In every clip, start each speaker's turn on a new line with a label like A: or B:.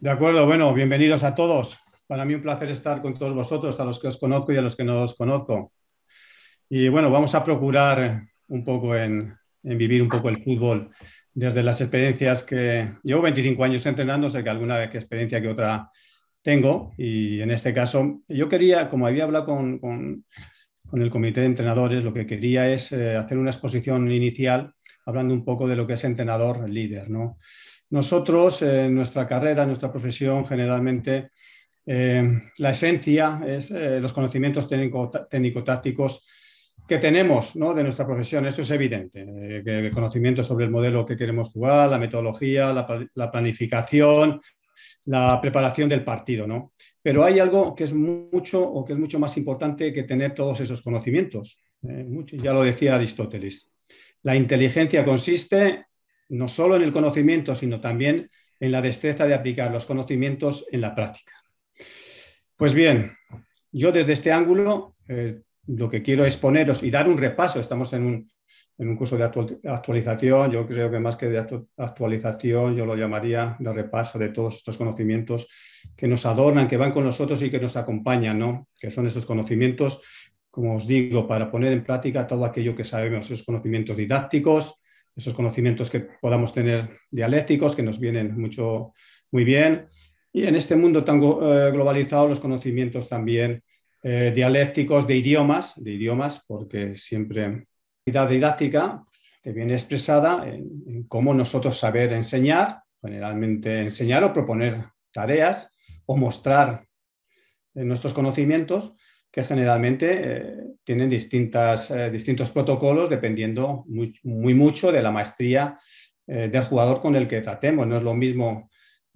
A: De acuerdo, bueno, bienvenidos a todos. Para mí un placer estar con todos vosotros, a los que os conozco y a los que no os conozco. Y bueno, vamos a procurar un poco en, vivir un poco el fútbol desde las experiencias que llevo 25 años entrenando, sé que alguna experiencia que otra tengo y en este caso yo quería, como había hablado con, el comité de entrenadores, lo que quería es eh, hacer una exposición inicial hablando un poco de lo que es entrenador líder, ¿no? Nosotros, en nuestra carrera, en nuestra profesión, generalmente eh, la esencia es eh, los conocimientos técnico-tácticos que tenemos de nuestra profesión. Eso es evidente. Eh, el conocimientos sobre el modelo que queremos jugar, la metodología, la, planificación, la preparación del partido, Pero hay algo que es mucho o que es mucho más importante que tener todos esos conocimientos. mucho, ya lo decía Aristóteles. La inteligencia consiste no solo en el conocimiento, sino también en la destreza de aplicar los conocimientos en la práctica. Pues bien, yo desde este ángulo eh, lo que quiero es poneros y dar un repaso. Estamos en un, en un curso de actualización, yo creo que más que de actualización, yo lo llamaría de repaso de todos estos conocimientos que nos adornan, que van con nosotros y que nos acompañan, Que son esos conocimientos, como os digo, para poner en práctica todo aquello que sabemos, esos conocimientos didácticos, esos conocimientos que podamos tener dialécticos, que nos vienen mucho, muy bien. Y en este mundo tan eh, globalizado, los conocimientos también eh, dialécticos de idiomas, de idiomas, porque siempre la didáctica pues, que viene expresada en, cómo nosotros saber enseñar, generalmente enseñar o proponer tareas o mostrar eh, nuestros conocimientos, que generalmente eh, tienen distintas, eh, distintos protocolos dependiendo muy, mucho de la maestría eh, del jugador con el que tratemos. No es lo mismo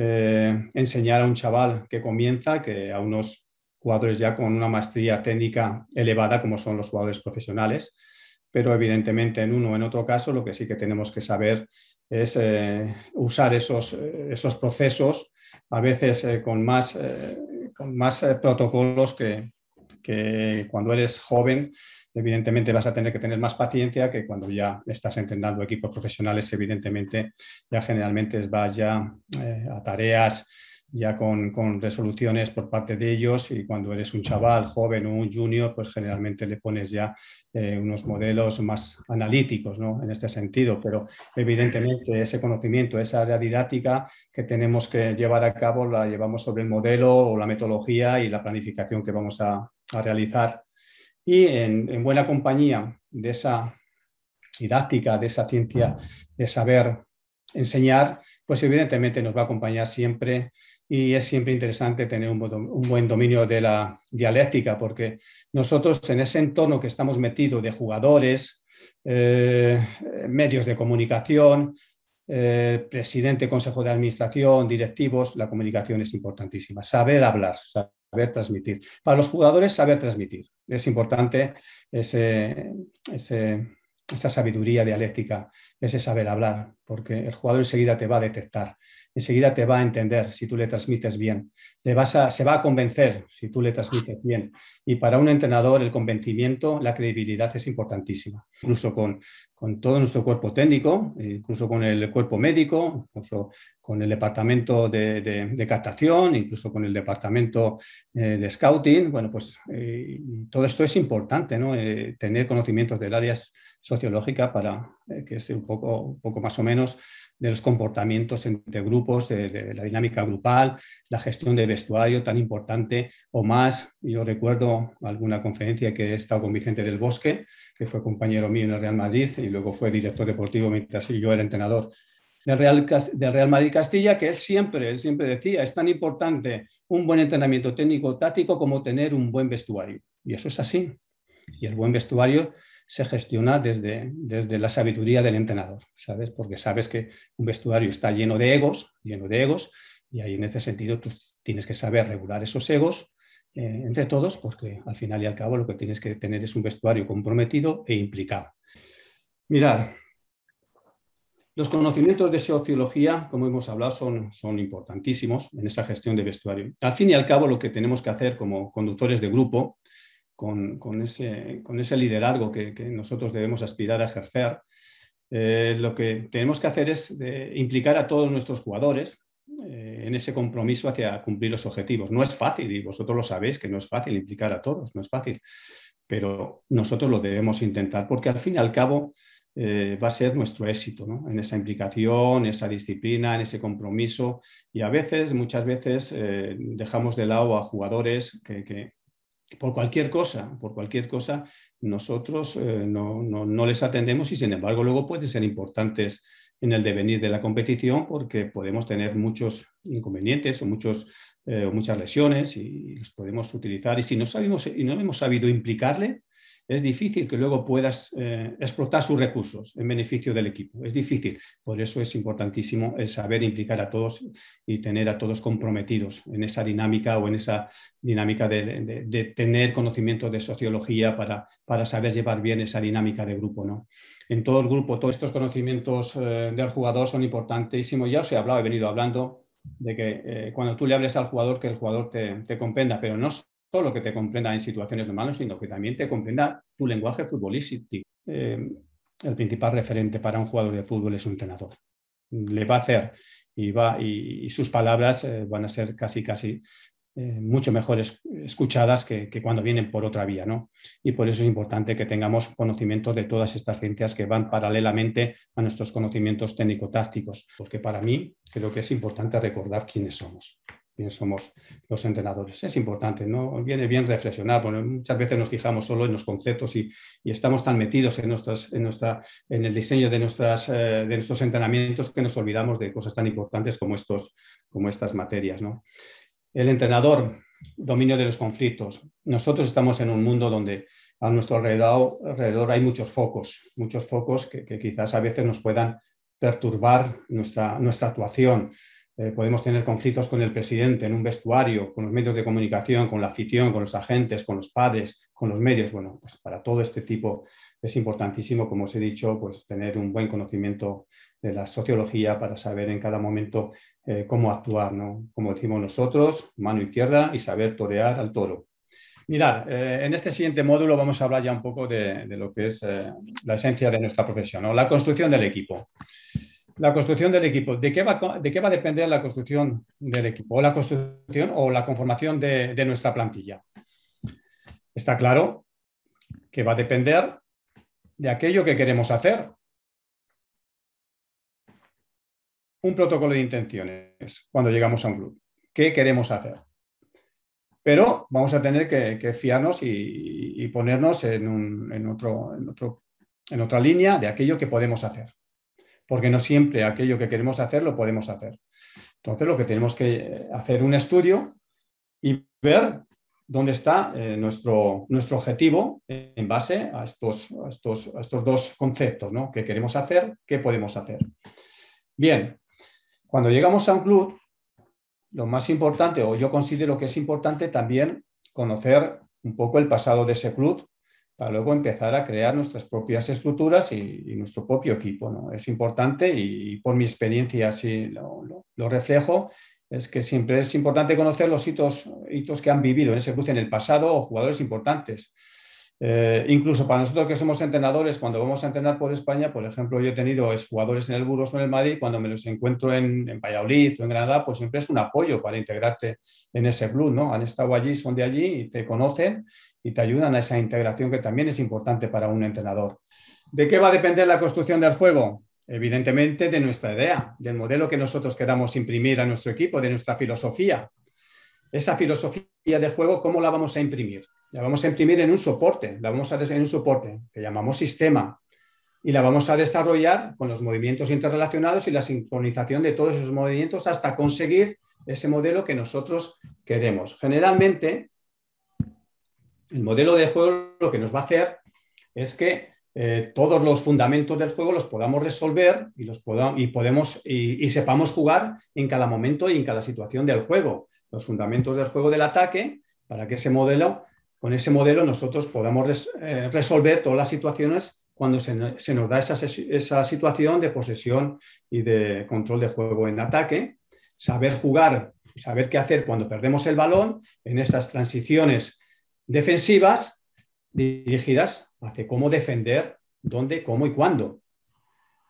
A: enseñar a un chaval que comienza que a unos jugadores ya con una maestría técnica elevada como son los jugadores profesionales. Pero evidentemente en uno o en otro caso lo que sí que tenemos que saber es usar esos, esos procesos a veces con más, con más protocolos que, que cuando eres joven, evidentemente vas a tener que tener más paciencia que cuando ya estás entrenando equipos profesionales, evidentemente ya generalmente vas ya eh, a tareas ya con, resoluciones por parte de ellos y cuando eres un chaval joven o un junior, pues generalmente le pones ya eh, unos modelos más analíticos ¿no? en este sentido, pero evidentemente ese conocimiento, esa área didáctica que tenemos que llevar a cabo la llevamos sobre el modelo o la metodología y la planificación que vamos a, realizar. Y en buena compañía de esa didáctica, de esa ciencia de saber enseñar, pues evidentemente nos va a acompañar siempre y es siempre interesante tener un, buen dominio de la dialéctica, porque nosotros en ese entorno que estamos metidos de jugadores, eh, medios de comunicación, eh, presidente, consejo de administración, directivos, la comunicación es importantísima. Saber hablar, saber transmitir. Para los jugadores, saber transmitir. Es importante esa sabiduría dialéctica, ese saber hablar, porque el jugador enseguida te va a detectar, enseguida te va a entender si tú le transmites bien, se va a convencer si tú le transmites bien. Y para un entrenador el convencimiento, la credibilidad es importantísima, incluso con, todo nuestro cuerpo técnico, incluso con el cuerpo médico, incluso con el departamento de, captación, incluso con el departamento eh, de scouting. Bueno, pues eh, todo esto es importante, ¿no? Eh, tener conocimientos del área sociológica para, eh, que es un poco, poco más o menos de los comportamientos entre grupos, de, la dinámica grupal, la gestión de vestuario tan importante o más. Yo recuerdo alguna conferencia que he estado con Vicente del Bosque, que fue compañero mío en el Real Madrid y luego fue director deportivo mientras yo era entrenador del Real, del Real Madrid Castilla, que él siempre, él siempre decía, es tan importante un buen entrenamiento técnico-táctico como tener un buen vestuario. Y eso es así. Y el buen vestuario se gestiona desde, desde la sabiduría del entrenador, ¿sabes? Porque sabes que un vestuario está lleno de egos, lleno de egos, y ahí en ese sentido tú tienes que saber regular esos egos eh, entre todos, porque al final y al cabo lo que tienes que tener es un vestuario comprometido e implicado. Mirad, los conocimientos de sociología, como hemos hablado, son, son, importantísimos en esa gestión de vestuario. Al fin y al cabo, lo que tenemos que hacer como conductores de grupo con, ese, liderazgo que, nosotros debemos aspirar a ejercer, eh, lo que tenemos que hacer es eh, implicar a todos nuestros jugadores eh, en ese compromiso hacia cumplir los objetivos. No es fácil, y vosotros lo sabéis que no es fácil implicar a todos, no es fácil, pero nosotros lo debemos intentar porque al fin y al cabo va a ser nuestro éxito ¿no? en esa implicación, esa disciplina, en ese compromiso. Y a veces, muchas veces, dejamos de lado a jugadores que por cualquier cosa, por cualquier cosa, nosotros eh, no, no, les atendemos y sin embargo luego pueden ser importantes en el devenir de la competición porque podemos tener muchos inconvenientes o muchos, eh, muchas lesiones y, los podemos utilizar y si no sabemos y no hemos sabido implicarle, es difícil que luego puedas eh, explotar sus recursos en beneficio del equipo. Es difícil. Por eso es importantísimo el saber implicar a todos y tener a todos comprometidos en esa dinámica o en esa dinámica de, tener conocimiento de sociología para, saber llevar bien esa dinámica de grupo. ¿no? En todo el grupo, todos estos conocimientos eh, del jugador son importantísimos. Ya os he hablado, he venido hablando de que eh, cuando tú le hables al jugador, que el jugador te, te comprenda, pero no solo que te comprenda en situaciones normales, sino que también te comprenda tu lenguaje futbolístico. Eh, el principal referente para un jugador de fútbol es un entrenador. Le va a hacer y, va, y, sus palabras eh, van a ser casi, casi eh, mucho mejor escuchadas que, que, cuando vienen por otra vía. ¿no? Y por eso es importante que tengamos conocimientos de todas estas ciencias que van paralelamente a nuestros conocimientos técnico-tácticos, porque para mí creo que es importante recordar quiénes somos bien somos los entrenadores. Es importante, ¿no? Viene bien reflexionar, porque muchas veces nos fijamos solo en los conceptos y, y estamos tan metidos en, nuestras, en, nuestra, en el diseño de, nuestras, eh, de nuestros entrenamientos que nos olvidamos de cosas tan importantes como, estos, como estas materias, ¿no? El entrenador, dominio de los conflictos. Nosotros estamos en un mundo donde a nuestro alrededor, alrededor hay muchos focos, muchos focos que, que, quizás a veces nos puedan perturbar nuestra, nuestra actuación, eh, podemos tener conflictos con el presidente en un vestuario, con los medios de comunicación, con la afición, con los agentes, con los padres, con los medios. Bueno, pues para todo este tipo es importantísimo, como os he dicho, pues tener un buen conocimiento de la sociología para saber en cada momento eh, cómo actuar, ¿no? Como decimos nosotros, mano izquierda y saber torear al toro. Mirad, eh, en este siguiente módulo vamos a hablar ya un poco de, de lo que es la esencia de nuestra profesión, ¿no? la construcción del equipo. La construcción del equipo. ¿De qué, va, a depender la construcción del equipo? O la construcción o la conformación de, nuestra plantilla. Está claro que va a depender de aquello que queremos hacer. Un protocolo de intenciones cuando llegamos a un club. ¿Qué queremos hacer? Pero vamos a tener que, fiarnos y, ponernos en otra línea de aquello que podemos hacer porque no siempre aquello que queremos hacer lo podemos hacer. Entonces, lo que tenemos que eh, hacer un estudio y ver dónde está eh, nuestro, nuestro objetivo en base a estos, estos, a estos dos conceptos, ¿no? ¿Qué queremos hacer? ¿Qué podemos hacer? Bien, cuando llegamos a un club, lo más importante, o yo considero que es importante también conocer un poco el pasado de ese club para luego empezar a crear nuestras propias estructuras y, nuestro propio equipo. Es importante y, por mi experiencia así lo, reflejo, es que siempre es importante conocer los hitos, hitos que han vivido en ese cruce en el pasado o jugadores importantes eh, incluso para nosotros que somos entrenadores, cuando vamos a entrenar por España, por ejemplo, yo he tenido jugadores en el Burgos o en el Madrid, cuando me los encuentro en, Valladolid o en Granada, pues siempre es un apoyo para integrarte en ese club, ¿no? Han estado allí, son de allí y te conocen y te ayudan a esa integración que también es importante para un entrenador. ¿De qué va a depender la construcción del juego? Evidentemente de nuestra idea, del modelo que nosotros queramos imprimir a nuestro equipo, de nuestra filosofía. Esa filosofía de juego, ¿cómo la vamos a imprimir? la vamos a imprimir en un soporte, la vamos a en un soporte que llamamos sistema y la vamos a desarrollar con los movimientos interrelacionados y la sincronización de todos esos movimientos hasta conseguir ese modelo que nosotros queremos. Generalmente, el modelo de juego lo que nos va a hacer es que eh, todos los fundamentos del juego los podamos resolver y, los podamos y, podemos, y sepamos jugar en cada momento y en cada situación del juego. Los fundamentos del juego del ataque para que ese modelo con ese modelo nosotros podamos eh, resolver todas las situaciones cuando se, nos da esa, esa, situación de posesión y de control de juego en ataque, saber jugar saber qué hacer cuando perdemos el balón en esas transiciones defensivas dirigidas hacia cómo defender, dónde, cómo y cuándo.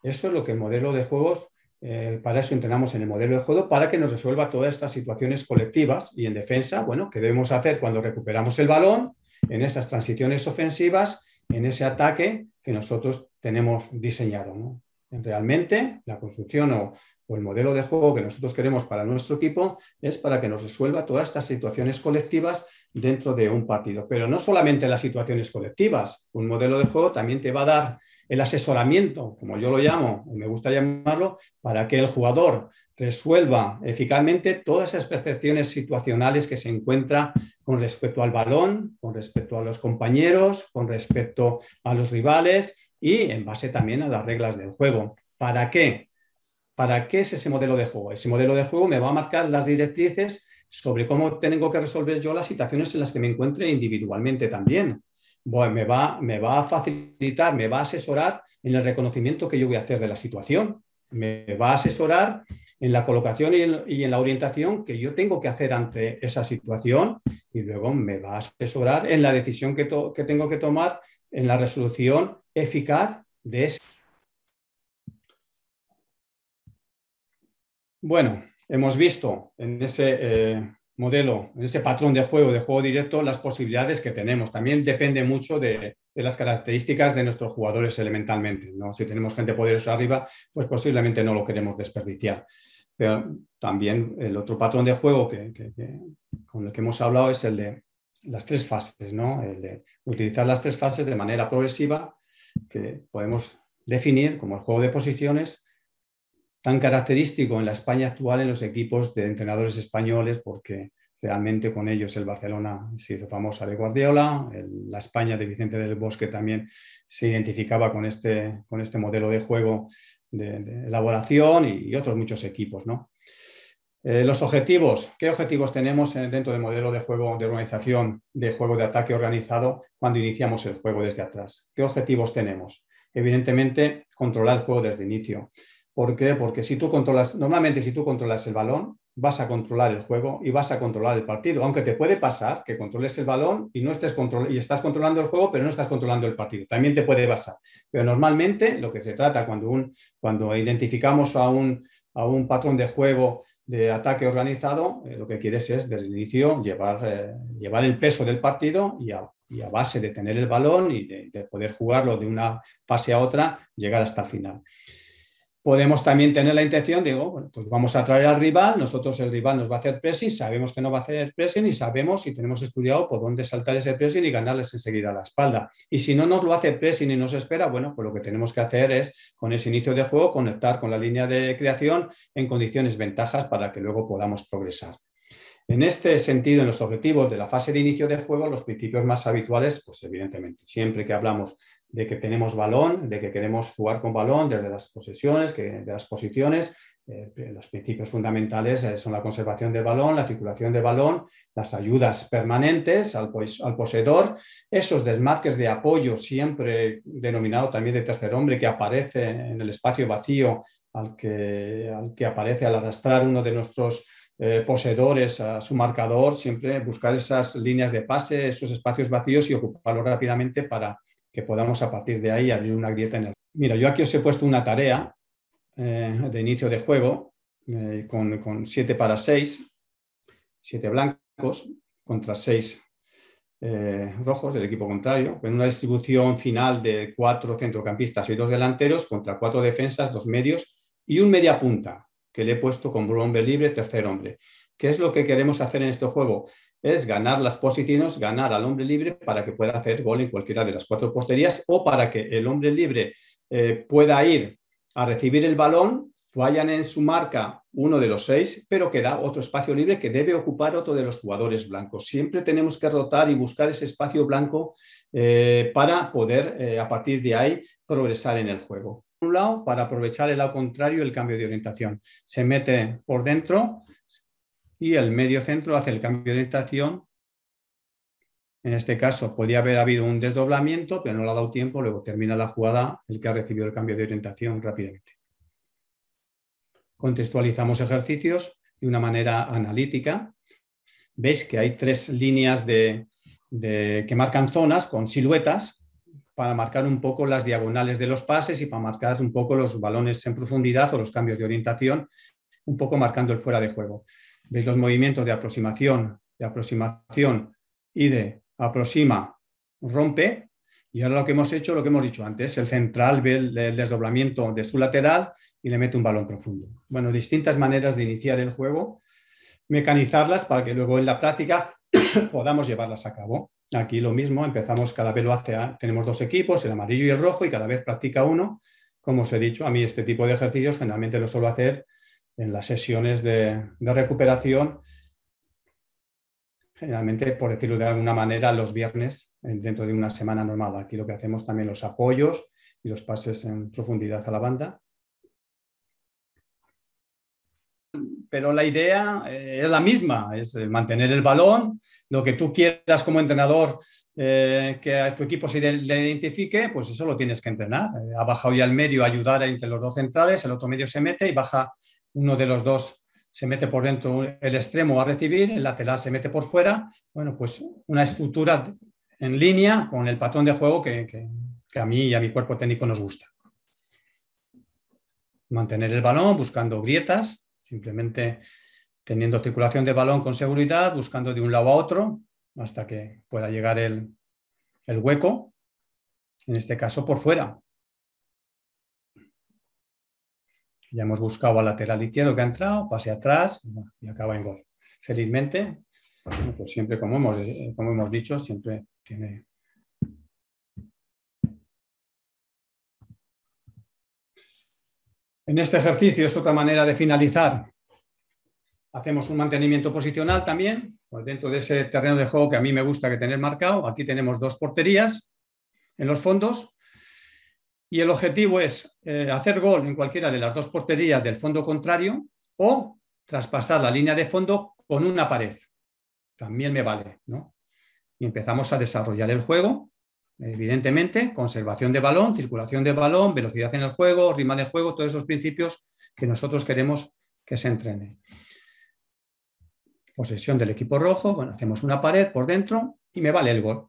A: Eso es lo que el modelo de juegos eh, para eso entrenamos en el modelo de juego para que nos resuelva todas estas situaciones colectivas y en defensa, bueno, ¿qué debemos hacer cuando recuperamos el balón? En esas transiciones ofensivas, en ese ataque que nosotros tenemos diseñado. Realmente la construcción o el modelo de juego que nosotros queremos para nuestro equipo es para que nos resuelva todas estas situaciones colectivas dentro de un partido. Pero no solamente las situaciones colectivas, un modelo de juego también te va a dar el asesoramiento, como yo lo llamo, me gusta llamarlo, para que el jugador resuelva eficazmente todas esas percepciones situacionales que se encuentra con respecto al balón, con respecto a los compañeros, con respecto a los rivales y en base también a las reglas del juego. ¿Para qué? ¿Para qué es ese modelo de juego? Ese modelo de juego me va a marcar las directrices sobre cómo tengo que resolver yo las situaciones en las que me encuentre individualmente también me, va, me va a facilitar, me va a asesorar en el reconocimiento que yo voy a hacer de la situación, me va a asesorar en la colocación y en, la orientación que yo tengo que hacer ante esa situación y luego me va a asesorar en la decisión que, tengo que tomar en la resolución eficaz de ese. Bueno, hemos visto en ese eh, modelo, ese patrón de juego, de juego directo, las posibilidades que tenemos. También depende mucho de, de, las características de nuestros jugadores elementalmente. ¿no? Si tenemos gente poderosa arriba, pues posiblemente no lo queremos desperdiciar. Pero también el otro patrón de juego que, con el que hemos hablado es el de las tres fases, ¿no? el de utilizar las tres fases de manera progresiva que podemos definir como el juego de posiciones, tan característico en la España actual en los equipos de entrenadores españoles, porque realmente con ellos el Barcelona se hizo famosa de Guardiola, la España de Vicente del Bosque también se identificaba con este, con este modelo de juego de, elaboración y, otros muchos equipos. ¿no? Eh, los objetivos, ¿qué objetivos tenemos dentro del modelo de juego de organización de juego de ataque organizado cuando iniciamos el juego desde atrás? ¿Qué objetivos tenemos? Evidentemente, controlar el juego desde el inicio. ¿Por qué? Porque si tú controlas, normalmente si tú controlas el balón, vas a controlar el juego y vas a controlar el partido, aunque te puede pasar que controles el balón y no estés control y estás controlando el juego, pero no estás controlando el partido. También te puede pasar. Pero normalmente lo que se trata cuando un, cuando identificamos a un a un patrón de juego de ataque organizado, eh, lo que quieres es desde el inicio llevar, eh, llevar el peso del partido y a, base de tener el balón y de, de poder jugarlo de una fase a otra, llegar hasta el final podemos también tener la intención, digo, oh, bueno, pues vamos a traer al rival, nosotros el rival nos va a hacer pressing, sabemos que no va a hacer pressing y sabemos y tenemos estudiado por dónde saltar ese pressing y ganarles enseguida la espalda. Y si no nos lo hace pressing y nos espera, bueno, pues lo que tenemos que hacer es con ese inicio de juego conectar con la línea de creación en condiciones ventajas para que luego podamos progresar. En este sentido, en los objetivos de la fase de inicio de juego, los principios más habituales, pues evidentemente, siempre que hablamos de que tenemos balón, de que queremos jugar con balón desde las posesiones, que, de las posiciones. Eh, los principios fundamentales eh, son la conservación del balón, la circulación del balón, las ayudas permanentes pues, al, poseedor, esos desmarques de apoyo, siempre denominado también de tercer hombre, que aparece en el espacio vacío al que, que aparece al arrastrar uno de nuestros eh, poseedores a su marcador, siempre buscar esas líneas de pase, esos espacios vacíos y ocuparlos rápidamente para podamos a partir de ahí abrir una grieta en el... Mira, yo aquí os he puesto una tarea eh, de inicio de juego eh, con siete para seis, siete blancos contra seis eh, rojos del equipo contrario, con una distribución final de cuatro centrocampistas y dos delanteros contra cuatro defensas, dos medios y un media punta que le he puesto con hombre libre, tercer hombre. ¿Qué es lo que queremos hacer en este juego? es ganar las posiciones, ganar al hombre libre para que pueda hacer gol en cualquiera de las cuatro porterías o para que el hombre libre eh, pueda ir a recibir el balón, vayan en su marca uno de los seis, pero queda otro espacio libre que debe ocupar otro de los jugadores blancos. Siempre tenemos que rotar y buscar ese espacio blanco eh, para poder, eh, a partir de ahí, progresar en el juego. Por un lado, para aprovechar el lado contrario, el cambio de orientación. Se mete por dentro, y el medio centro hace el cambio de orientación. En este caso, podría haber habido un desdoblamiento, pero no le ha dado tiempo, luego termina la jugada el que ha recibido el cambio de orientación rápidamente. Contextualizamos ejercicios de una manera analítica. Veis que hay tres líneas que marcan zonas con siluetas para marcar un poco las diagonales de los pases y para marcar un poco los balones en profundidad o los cambios de orientación, un poco marcando el fuera de juego veis los movimientos de aproximación, de aproximación y de aproxima, rompe. Y ahora lo que hemos hecho, lo que hemos dicho antes, el central ve el, desdoblamiento de su lateral y le mete un balón profundo. Bueno, distintas maneras de iniciar el juego, mecanizarlas para que luego en la práctica podamos llevarlas a cabo. Aquí lo mismo, empezamos cada vez lo hace, ah, tenemos dos equipos, el amarillo y el rojo, y cada vez practica uno. Como os he dicho, a mí este tipo de ejercicios generalmente lo suelo hacer en las sesiones de, recuperación, generalmente, por decirlo de alguna manera, los viernes dentro de una semana normal. Aquí lo que hacemos también los apoyos y los pases en profundidad a la banda. Pero la idea eh, es la misma, es eh, mantener el balón, lo que tú quieras como entrenador eh, que a tu equipo se le identifique, pues eso lo tienes que entrenar. Ha bajado ya el medio a ayudar entre los dos centrales, el otro medio se mete y baja uno de los dos se mete por dentro el extremo a recibir, el lateral se mete por fuera. Bueno, pues una estructura en línea con el patrón de juego que, a mí y a mi cuerpo técnico nos gusta. Mantener el balón buscando grietas, simplemente teniendo articulación de balón con seguridad, buscando de un lado a otro hasta que pueda llegar el hueco, en este caso por fuera, Ya hemos buscado al lateral izquierdo que ha entrado, pase atrás y acaba en gol. Felizmente, pues siempre, como hemos, eh, como hemos dicho, siempre tiene. En este ejercicio es otra manera de finalizar. Hacemos un mantenimiento posicional también, pues dentro de ese terreno de juego que a mí me gusta que tener marcado. Aquí tenemos dos porterías en los fondos y el objetivo es eh, hacer gol en cualquiera de las dos porterías del fondo contrario o traspasar la línea de fondo con una pared. También me vale, ¿no? Y empezamos a desarrollar el juego, evidentemente, conservación de balón, circulación de balón, velocidad en el juego, rima de juego, todos esos principios que nosotros queremos que se entrene. Posesión del equipo rojo, bueno, hacemos una pared por dentro y me vale el gol.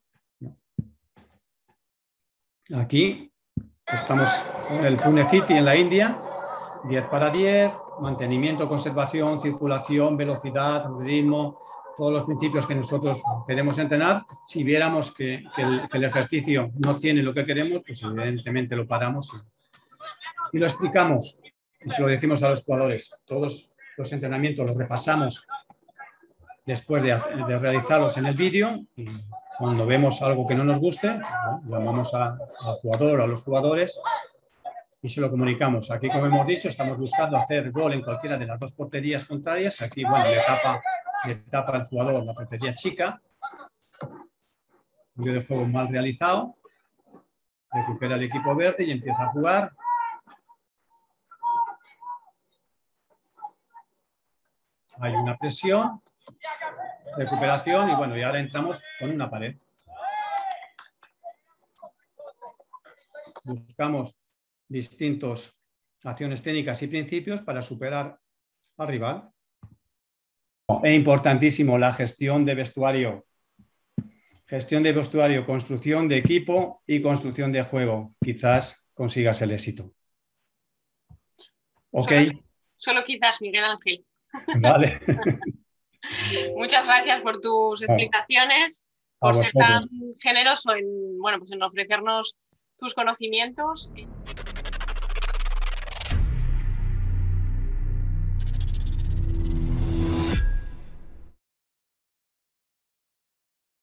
A: Aquí Estamos en el Pune City, en la India. 10 para 10, mantenimiento, conservación, circulación, velocidad, ritmo, todos los principios que nosotros queremos entrenar. Si viéramos que, el, ejercicio no tiene lo que queremos, pues evidentemente lo paramos y, lo explicamos. Y se lo decimos a los jugadores. Todos los entrenamientos los repasamos después de, de realizarlos en el vídeo y cuando vemos algo que no nos guste, llamamos al jugador, a los jugadores y se lo comunicamos. Aquí, como hemos dicho, estamos buscando hacer gol en cualquiera de las dos porterías contrarias. Aquí, bueno, le tapa, le tapa el jugador la portería chica. Un de juego mal realizado. Recupera el equipo verde y empieza a jugar. Hay una presión recuperación y bueno, y ahora entramos con una pared. Buscamos distintas acciones técnicas y principios para superar al rival. E importantísimo, la gestión de vestuario. Gestión de vestuario, construcción de equipo y construcción de juego. Quizás consigas el éxito. ¿Ok? solo quizás, Miguel Ángel. Vale. Muchas gracias por tus explicaciones,
B: por ser tan
A: generoso en, bueno, pues en ofrecernos tus conocimientos.